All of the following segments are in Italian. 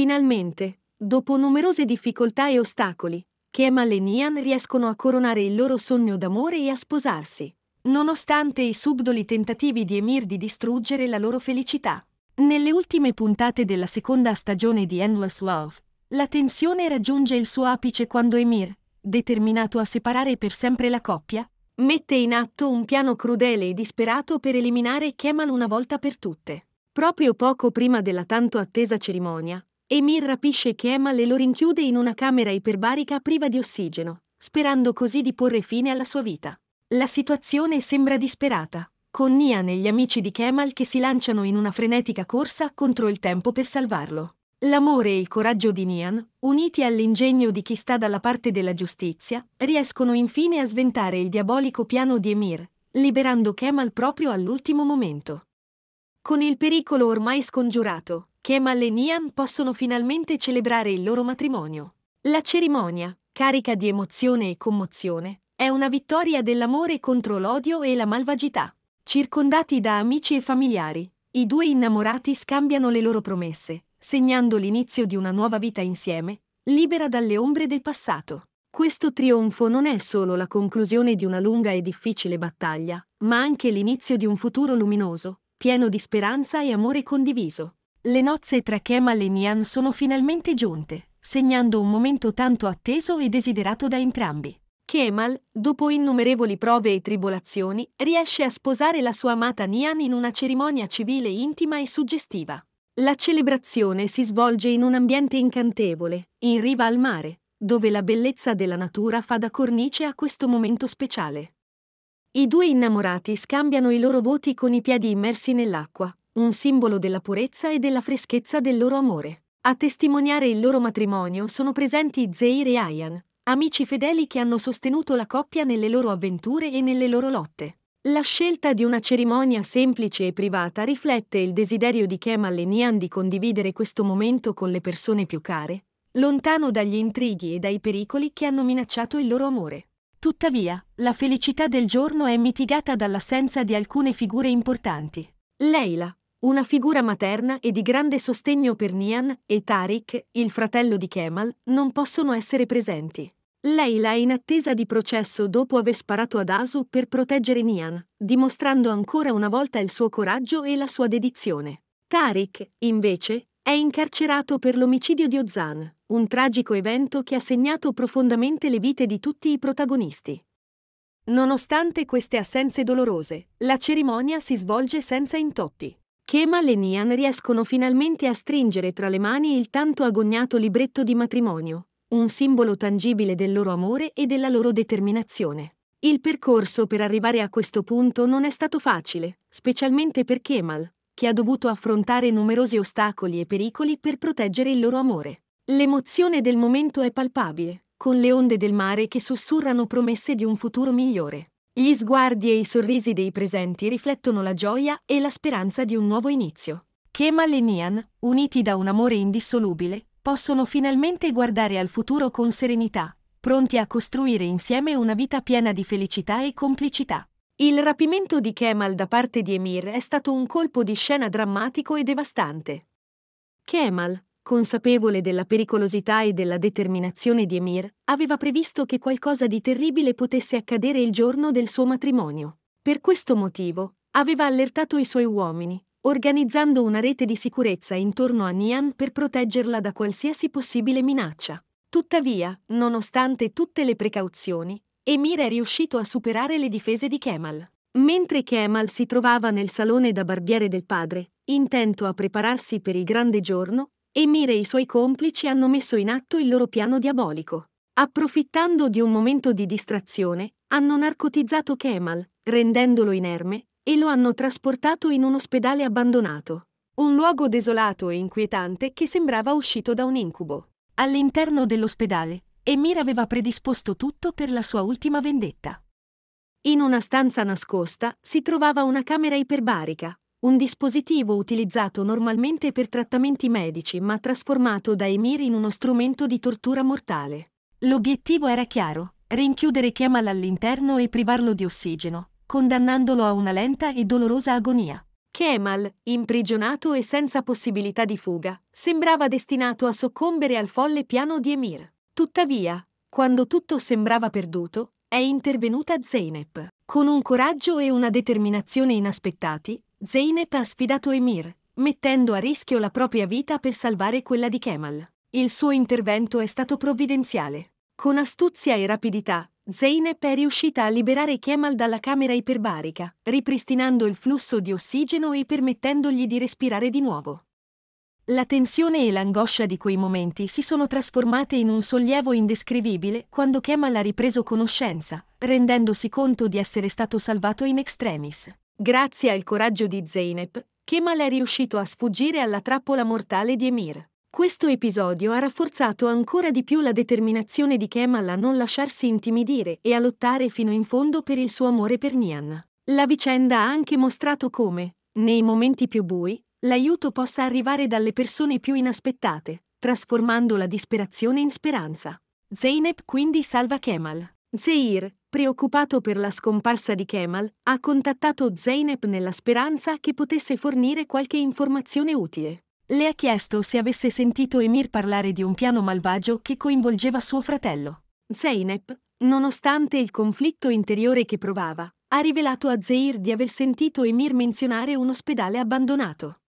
Finalmente, dopo numerose difficoltà e ostacoli, Kemal e Nian riescono a coronare il loro sogno d'amore e a sposarsi, nonostante i subdoli tentativi di Emir di distruggere la loro felicità. Nelle ultime puntate della seconda stagione di Endless Love, la tensione raggiunge il suo apice quando Emir, determinato a separare per sempre la coppia, mette in atto un piano crudele e disperato per eliminare Kemal una volta per tutte. Proprio poco prima della tanto attesa cerimonia, Emir rapisce Kemal e lo rinchiude in una camera iperbarica priva di ossigeno, sperando così di porre fine alla sua vita. La situazione sembra disperata, con Nian e gli amici di Kemal che si lanciano in una frenetica corsa contro il tempo per salvarlo. L'amore e il coraggio di Nian, uniti all'ingegno di chi sta dalla parte della giustizia, riescono infine a sventare il diabolico piano di Emir, liberando Kemal proprio all'ultimo momento. Con il pericolo ormai scongiurato, Kemal e Nian possono finalmente celebrare il loro matrimonio. La cerimonia, carica di emozione e commozione, è una vittoria dell'amore contro l'odio e la malvagità. Circondati da amici e familiari, i due innamorati scambiano le loro promesse, segnando l'inizio di una nuova vita insieme, libera dalle ombre del passato. Questo trionfo non è solo la conclusione di una lunga e difficile battaglia, ma anche l'inizio di un futuro luminoso, pieno di speranza e amore condiviso. Le nozze tra Kemal e Mian sono finalmente giunte, segnando un momento tanto atteso e desiderato da entrambi. Kemal, dopo innumerevoli prove e tribolazioni, riesce a sposare la sua amata Nian in una cerimonia civile intima e suggestiva. La celebrazione si svolge in un ambiente incantevole, in riva al mare, dove la bellezza della natura fa da cornice a questo momento speciale. I due innamorati scambiano i loro voti con i piedi immersi nell'acqua, un simbolo della purezza e della freschezza del loro amore. A testimoniare il loro matrimonio sono presenti Zeir e Ayan, amici fedeli che hanno sostenuto la coppia nelle loro avventure e nelle loro lotte. La scelta di una cerimonia semplice e privata riflette il desiderio di Kemal e Nian di condividere questo momento con le persone più care, lontano dagli intrighi e dai pericoli che hanno minacciato il loro amore. Tuttavia, la felicità del giorno è mitigata dall'assenza di alcune figure importanti. Leila, una figura materna e di grande sostegno per Nian e Tariq, il fratello di Kemal, non possono essere presenti. Leila è in attesa di processo dopo aver sparato ad Asu per proteggere Nian, dimostrando ancora una volta il suo coraggio e la sua dedizione. Tariq, invece, è incarcerato per l'omicidio di Ozan, un tragico evento che ha segnato profondamente le vite di tutti i protagonisti. Nonostante queste assenze dolorose, la cerimonia si svolge senza intoppi. Kemal e Nian riescono finalmente a stringere tra le mani il tanto agognato libretto di matrimonio, un simbolo tangibile del loro amore e della loro determinazione. Il percorso per arrivare a questo punto non è stato facile, specialmente per Kemal, che ha dovuto affrontare numerosi ostacoli e pericoli per proteggere il loro amore. L'emozione del momento è palpabile, con le onde del mare che sussurrano promesse di un futuro migliore. Gli sguardi e i sorrisi dei presenti riflettono la gioia e la speranza di un nuovo inizio. Kemal e Nian, uniti da un amore indissolubile, possono finalmente guardare al futuro con serenità, pronti a costruire insieme una vita piena di felicità e complicità. Il rapimento di Kemal da parte di Emir è stato un colpo di scena drammatico e devastante. Kemal, consapevole della pericolosità e della determinazione di Emir, aveva previsto che qualcosa di terribile potesse accadere il giorno del suo matrimonio. Per questo motivo, aveva allertato i suoi uomini, organizzando una rete di sicurezza intorno a Nian per proteggerla da qualsiasi possibile minaccia. Tuttavia, nonostante tutte le precauzioni, Emir è riuscito a superare le difese di Kemal. Mentre Kemal si trovava nel salone da barbiere del padre, intento a prepararsi per il grande giorno, Emir e i suoi complici hanno messo in atto il loro piano diabolico. Approfittando di un momento di distrazione, hanno narcotizzato Kemal, rendendolo inerme, e lo hanno trasportato in un ospedale abbandonato. Un luogo desolato e inquietante che sembrava uscito da un incubo. All'interno dell'ospedale, Emir aveva predisposto tutto per la sua ultima vendetta. In una stanza nascosta si trovava una camera iperbarica, un dispositivo utilizzato normalmente per trattamenti medici ma trasformato da Emir in uno strumento di tortura mortale. L'obiettivo era chiaro, rinchiudere Kemal all'interno e privarlo di ossigeno, condannandolo a una lenta e dolorosa agonia. Kemal, imprigionato e senza possibilità di fuga, sembrava destinato a soccombere al folle piano di Emir. Tuttavia, quando tutto sembrava perduto, è intervenuta Zeynep. Con un coraggio e una determinazione inaspettati, Zeynep ha sfidato Emir, mettendo a rischio la propria vita per salvare quella di Kemal. Il suo intervento è stato provvidenziale. Con astuzia e rapidità, Zeynep è riuscita a liberare Kemal dalla camera iperbarica, ripristinando il flusso di ossigeno e permettendogli di respirare di nuovo. La tensione e l'angoscia di quei momenti si sono trasformate in un sollievo indescrivibile quando Kemal ha ripreso conoscenza, rendendosi conto di essere stato salvato in extremis. Grazie al coraggio di Zeynep, Kemal è riuscito a sfuggire alla trappola mortale di Emir. Questo episodio ha rafforzato ancora di più la determinazione di Kemal a non lasciarsi intimidire e a lottare fino in fondo per il suo amore per Nian. La vicenda ha anche mostrato come, nei momenti più bui, l'aiuto possa arrivare dalle persone più inaspettate, trasformando la disperazione in speranza. Zeynep quindi salva Kemal. Zeir, preoccupato per la scomparsa di Kemal, ha contattato Zeynep nella speranza che potesse fornire qualche informazione utile. Le ha chiesto se avesse sentito Emir parlare di un piano malvagio che coinvolgeva suo fratello. Zeynep, nonostante il conflitto interiore che provava, ha rivelato a Zeir di aver sentito Emir menzionare un ospedale abbandonato.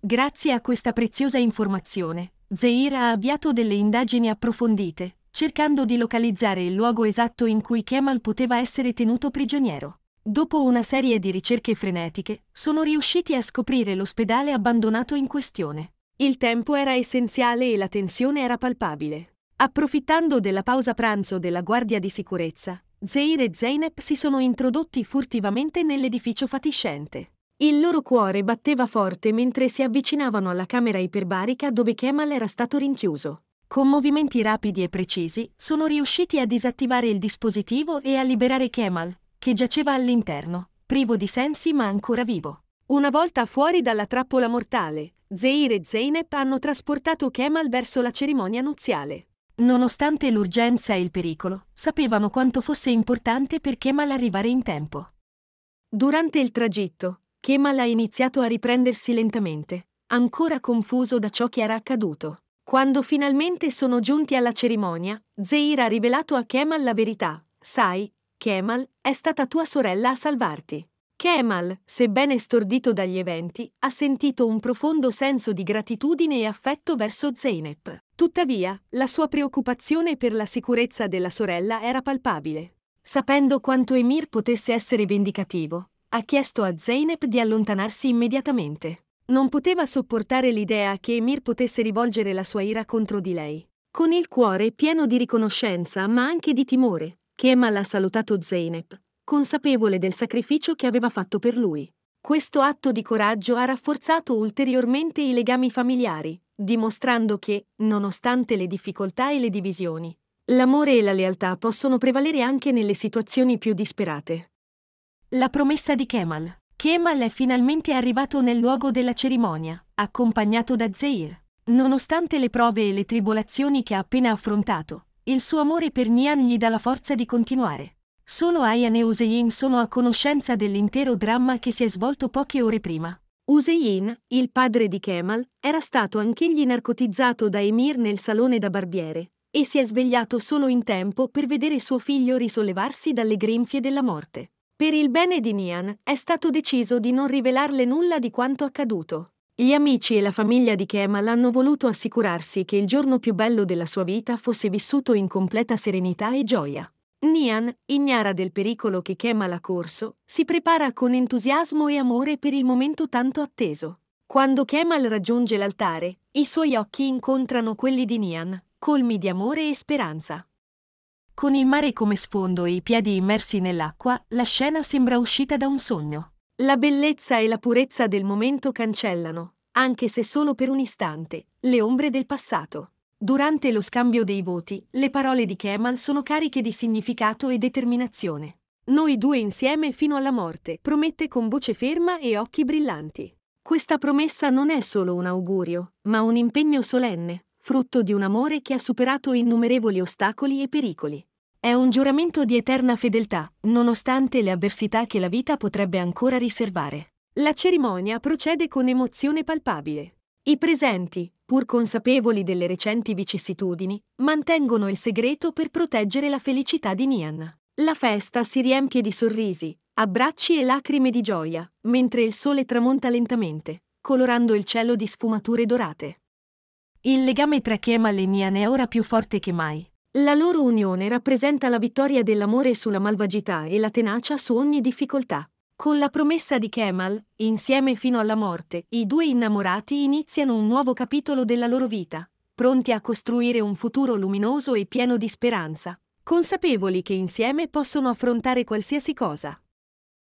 Grazie a questa preziosa informazione, Zeir ha avviato delle indagini approfondite, cercando di localizzare il luogo esatto in cui Kemal poteva essere tenuto prigioniero. Dopo una serie di ricerche frenetiche, sono riusciti a scoprire l'ospedale abbandonato in questione. Il tempo era essenziale e la tensione era palpabile. Approfittando della pausa pranzo della guardia di sicurezza, Zeir e Zeynep si sono introdotti furtivamente nell'edificio fatiscente. Il loro cuore batteva forte mentre si avvicinavano alla camera iperbarica dove Kemal era stato rinchiuso. Con movimenti rapidi e precisi sono riusciti a disattivare il dispositivo e a liberare Kemal, che giaceva all'interno, privo di sensi ma ancora vivo. Una volta fuori dalla trappola mortale, Zeir e Zeynep hanno trasportato Kemal verso la cerimonia nuziale. Nonostante l'urgenza e il pericolo, sapevano quanto fosse importante per Kemal arrivare in tempo. Durante il tragitto, Kemal ha iniziato a riprendersi lentamente, ancora confuso da ciò che era accaduto. Quando finalmente sono giunti alla cerimonia, Zeir ha rivelato a Kemal la verità. Sai, Kemal, è stata tua sorella a salvarti. Kemal, sebbene stordito dagli eventi, ha sentito un profondo senso di gratitudine e affetto verso Zeynep. Tuttavia, la sua preoccupazione per la sicurezza della sorella era palpabile. Sapendo quanto Emir potesse essere vendicativo, ha chiesto a Zeynep di allontanarsi immediatamente. Non poteva sopportare l'idea che Emir potesse rivolgere la sua ira contro di lei. Con il cuore pieno di riconoscenza, ma anche di timore, Kemal ha salutato Zeynep, consapevole del sacrificio che aveva fatto per lui. Questo atto di coraggio ha rafforzato ulteriormente i legami familiari, dimostrando che, nonostante le difficoltà e le divisioni, l'amore e la lealtà possono prevalere anche nelle situazioni più disperate. La promessa di Kemal Kemal è finalmente arrivato nel luogo della cerimonia, accompagnato da Zeir. Nonostante le prove e le tribolazioni che ha appena affrontato, il suo amore per Nian gli dà la forza di continuare. Solo Ayan e Useyin sono a conoscenza dell'intero dramma che si è svolto poche ore prima. Useyin, il padre di Kemal, era stato anch'egli narcotizzato da Emir nel salone da barbiere e si è svegliato solo in tempo per vedere suo figlio risollevarsi dalle grinfie della morte. Per il bene di Nian, è stato deciso di non rivelarle nulla di quanto accaduto. Gli amici e la famiglia di Kemal hanno voluto assicurarsi che il giorno più bello della sua vita fosse vissuto in completa serenità e gioia. Nian, ignara del pericolo che Kemal ha corso, si prepara con entusiasmo e amore per il momento tanto atteso. Quando Kemal raggiunge l'altare, i suoi occhi incontrano quelli di Nian, colmi di amore e speranza. Con il mare come sfondo e i piedi immersi nell'acqua, la scena sembra uscita da un sogno. La bellezza e la purezza del momento cancellano, anche se solo per un istante, le ombre del passato. Durante lo scambio dei voti, le parole di Kemal sono cariche di significato e determinazione. Noi due insieme fino alla morte, promette con voce ferma e occhi brillanti. Questa promessa non è solo un augurio, ma un impegno solenne, frutto di un amore che ha superato innumerevoli ostacoli e pericoli. È un giuramento di eterna fedeltà, nonostante le avversità che la vita potrebbe ancora riservare. La cerimonia procede con emozione palpabile. I presenti, pur consapevoli delle recenti vicissitudini, mantengono il segreto per proteggere la felicità di Nian. La festa si riempie di sorrisi, abbracci e lacrime di gioia, mentre il sole tramonta lentamente, colorando il cielo di sfumature dorate. Il legame tra Kemal e Nian è ora più forte che mai, la loro unione rappresenta la vittoria dell'amore sulla malvagità e la tenacia su ogni difficoltà. Con la promessa di Kemal, insieme fino alla morte, i due innamorati iniziano un nuovo capitolo della loro vita, pronti a costruire un futuro luminoso e pieno di speranza, consapevoli che insieme possono affrontare qualsiasi cosa.